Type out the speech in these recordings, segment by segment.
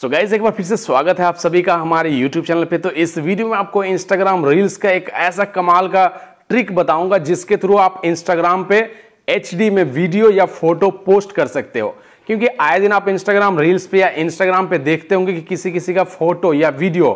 सो so guys एक बार फिर से स्वागत है आप सभी का हमारे YouTube चैनल पे तो इस वीडियो में आपको Instagram रील्स का एक ऐसा कमाल का ट्रिक बताऊंगा जिसके थ्रू आप Instagram पे एच में वीडियो या फोटो पोस्ट कर सकते हो क्योंकि आए दिन आप Instagram रील्स पे या Instagram पे देखते होंगे कि किसी किसी का फोटो या वीडियो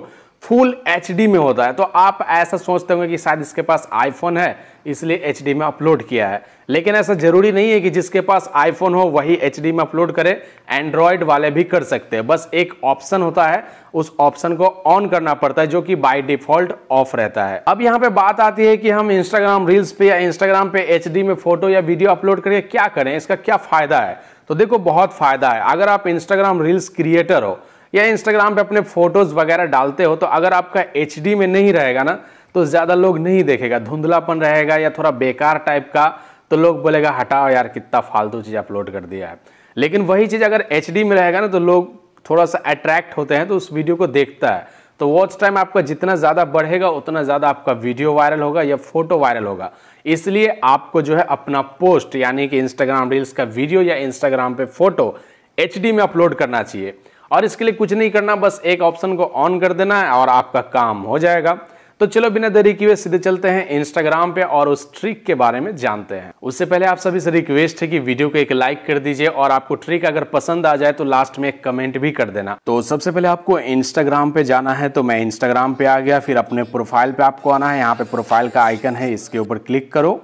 फुल एच में होता है तो आप ऐसा सोचते होंगे कि शायद इसके पास आईफोन है इसलिए एच में अपलोड किया है लेकिन ऐसा जरूरी नहीं है कि जिसके पास आईफोन हो वही एच में अपलोड करे एंड्रॉयड वाले भी कर सकते हैं बस एक ऑप्शन होता है उस ऑप्शन को ऑन करना पड़ता है जो कि बाय डिफॉल्ट ऑफ रहता है अब यहाँ पे बात आती है कि हम इंस्टाग्राम रील्स पे या इंस्टाग्राम पे एच में फोटो या वीडियो अपलोड करके क्या करें इसका क्या फायदा है तो देखो बहुत फायदा है अगर आप इंस्टाग्राम रील्स क्रिएटर हो या इंस्टाग्राम पे अपने फोटोज़ वगैरह डालते हो तो अगर आपका एच में नहीं रहेगा ना तो ज़्यादा लोग नहीं देखेगा धुंधलापन रहेगा या थोड़ा बेकार टाइप का तो लोग बोलेगा हटाओ यार कितना फालतू चीज़ अपलोड कर दिया है लेकिन वही चीज़ अगर एच में रहेगा ना तो लोग थोड़ा सा अट्रैक्ट होते हैं तो उस वीडियो को देखता है तो वॉच टाइम आपका जितना ज़्यादा बढ़ेगा उतना ज़्यादा आपका वीडियो वायरल होगा या फोटो वायरल होगा इसलिए आपको जो है अपना पोस्ट यानी कि इंस्टाग्राम रील्स का वीडियो या इंस्टाग्राम पे फोटो एच में अपलोड करना चाहिए और इसके लिए कुछ नहीं करना बस एक ऑप्शन को ऑन कर देना है और आपका काम हो जाएगा तो चलो बिना देरी किए सीधे चलते हैं इंस्टाग्राम पे और उस ट्रिक के बारे में जानते हैं उससे पहले आप सभी से रिक्वेस्ट है कि वीडियो को एक लाइक कर दीजिए और आपको ट्रिक अगर पसंद आ जाए तो लास्ट में एक कमेंट भी कर देना तो सबसे पहले आपको इंस्टाग्राम पे जाना है तो मैं इंस्टाग्राम पे आ गया फिर अपने प्रोफाइल पे आपको आना है यहाँ पे प्रोफाइल का आइकन है इसके ऊपर क्लिक करो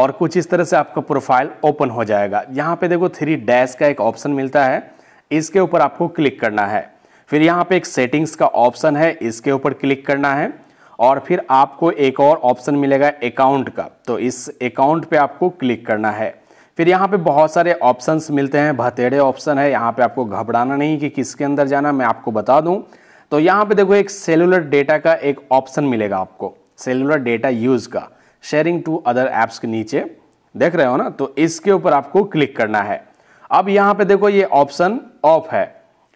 और कुछ इस तरह से आपका प्रोफाइल ओपन हो जाएगा यहाँ पे देखो थ्री डैश का एक ऑप्शन मिलता है इसके ऊपर आपको क्लिक करना है फिर यहाँ पे एक सेटिंग्स का ऑप्शन है इसके ऊपर क्लिक करना है और फिर आपको एक और ऑप्शन मिलेगा अकाउंट का तो इस अकाउंट पे आपको क्लिक करना है फिर यहाँ पे बहुत सारे ऑप्शंस मिलते हैं भतेड़े ऑप्शन है यहाँ पे आपको घबराना नहीं कि किसके अंदर जाना मैं आपको बता दूँ तो यहाँ पे देखो एक सेलुलर डेटा का एक ऑप्शन मिलेगा आपको सेलुलर डेटा यूज़ का शेयरिंग टू अदर ऐप्स के नीचे देख रहे हो ना तो इसके ऊपर आपको क्लिक करना है अब यहाँ पे देखो ये ऑप्शन ऑफ है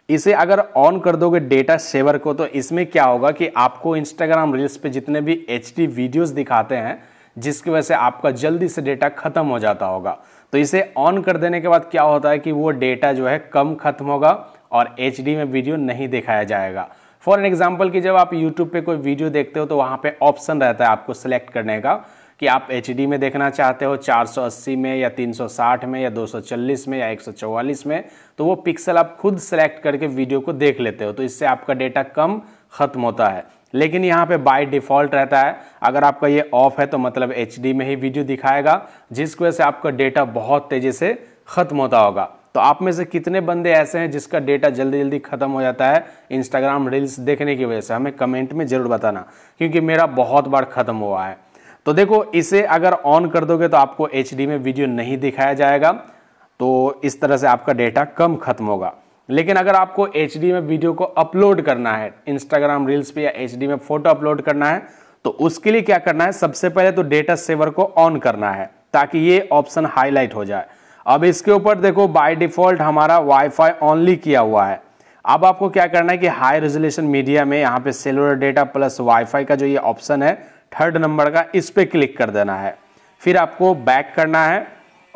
इसे अगर ऑन कर दोगे डेटा सेवर को तो इसमें क्या होगा कि आपको इंस्टाग्राम रील्स पे जितने भी एच डी वीडियोज दिखाते हैं जिसकी वजह से आपका जल्दी से डेटा खत्म हो जाता होगा तो इसे ऑन कर देने के बाद क्या होता है कि वो डेटा जो है कम खत्म होगा और एच में वीडियो नहीं दिखाया जाएगा फॉर एन एग्जाम्पल कि जब आप यूट्यूब पे कोई वीडियो देखते हो तो वहाँ पे ऑप्शन रहता है आपको सेलेक्ट करने का कि आप एच में देखना चाहते हो 480 में या 360 में या 240 में या 144 में तो वो पिक्सल आप खुद सेलेक्ट करके वीडियो को देख लेते हो तो इससे आपका डेटा कम ख़त्म होता है लेकिन यहाँ पे बाय डिफ़ॉल्ट रहता है अगर आपका ये ऑफ है तो मतलब एच में ही वीडियो दिखाएगा जिसकी वजह से आपका डेटा बहुत तेज़ी से ख़त्म होता होगा तो आप में से कितने बंदे ऐसे हैं जिसका डेटा जल्दी जल्दी ख़त्म हो जाता है इंस्टाग्राम रील्स देखने की वजह से हमें कमेंट में ज़रूर बताना क्योंकि मेरा बहुत बार ख़त्म हुआ है तो देखो इसे अगर ऑन कर दोगे तो आपको एच में वीडियो नहीं दिखाया जाएगा तो इस तरह से आपका डेटा कम खत्म होगा लेकिन अगर आपको एच में वीडियो को अपलोड करना है इंस्टाग्राम रील्स पे या एच में फोटो अपलोड करना है तो उसके लिए क्या करना है सबसे पहले तो डेटा सेवर को ऑन करना है ताकि ये ऑप्शन हाईलाइट हो जाए अब इसके ऊपर देखो बाय डिफॉल्ट हमारा वाईफाई ऑनली किया हुआ है अब आपको क्या करना है कि हाई रेजोल्यूशन मीडिया में यहाँ पे सेलुलर डेटा प्लस वाईफाई का जो ये ऑप्शन है थर्ड नंबर का इस पर क्लिक कर देना है फिर आपको बैक करना है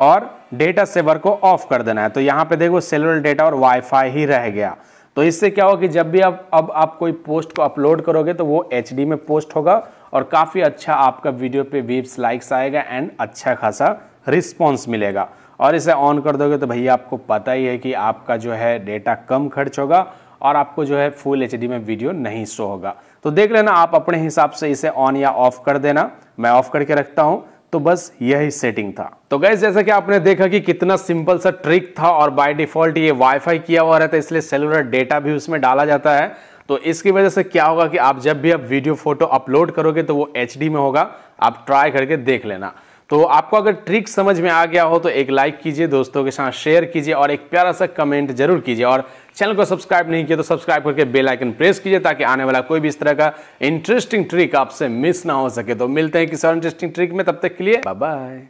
और डेटा सेवर को ऑफ कर देना है तो यहाँ पे देखो सेलुलर डेटा और वाईफाई ही रह गया तो इससे क्या होगा कि जब भी आप अब आप कोई पोस्ट को अपलोड करोगे तो वो एच में पोस्ट होगा और काफ़ी अच्छा आपका वीडियो पे वीब्स लाइक्स आएगा एंड अच्छा खासा रिस्पॉन्स मिलेगा और इसे ऑन कर दोगे तो भैया आपको पता ही है कि आपका जो है डेटा कम खर्च होगा और आपको जो है फुल एच में वीडियो नहीं शो होगा तो देख लेना आप अपने हिसाब से इसे ऑन या ऑफ कर देना मैं ऑफ करके रखता हूं तो बस यही सेटिंग था तो गैस जैसा कि आपने देखा कि कितना सिंपल सा ट्रिक था और बाय डिफॉल्ट ये वाईफाई किया हुआ रहता है इसलिए सेलुलर डेटा भी उसमें डाला जाता है तो इसकी वजह से क्या होगा कि आप जब भी आप वीडियो फोटो अपलोड करोगे तो वो एच में होगा आप ट्राई करके देख लेना तो आपको अगर ट्रिक समझ में आ गया हो तो एक लाइक कीजिए दोस्तों के साथ शेयर कीजिए और एक प्यारा सा कमेंट जरूर कीजिए और चैनल को सब्सक्राइब नहीं किया तो सब्सक्राइब करके बेल आइकन प्रेस कीजिए ताकि आने वाला कोई भी इस तरह का इंटरेस्टिंग ट्रिक आपसे मिस ना हो सके तो मिलते हैं किसी और इंटरेस्टिंग ट्रिक में तब तक के लिए बाय